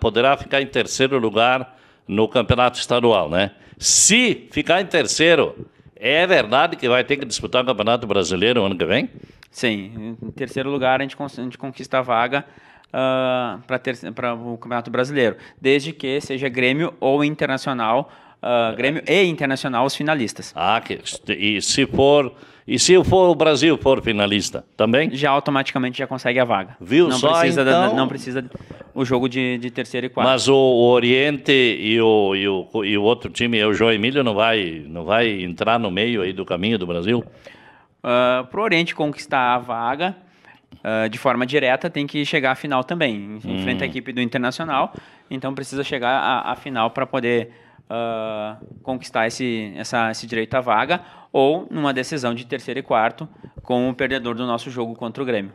poderá ficar em terceiro lugar no campeonato estadual, né? Se ficar em terceiro, é verdade que vai ter que disputar o Campeonato Brasileiro ano que vem? Sim, em terceiro lugar a gente, a gente conquista a vaga uh, ah, para o Campeonato Brasileiro, desde que seja Grêmio ou Internacional, uh, Grêmio e Internacional os finalistas. Ah, que, e se for e se for o Brasil for finalista também? Já automaticamente já consegue a vaga. Viu não só? Precisa então... da, não precisa o jogo de, de e quarto. Mas o, o Oriente e o, e o, e, o, outro time, o João Emílio, não vai, não vai entrar no meio aí do caminho do Brasil? Uh, ah, Para o Oriente conquistar a vaga uh, de forma direta, tem que chegar à final também. Hum. Enfrenta hum. a equipe do Internacional, então precisa chegar à, à final para poder uh, conquistar esse, essa, esse direito à vaga ou numa decisão de terceiro e quarto com o perdedor do nosso jogo contra o Grêmio.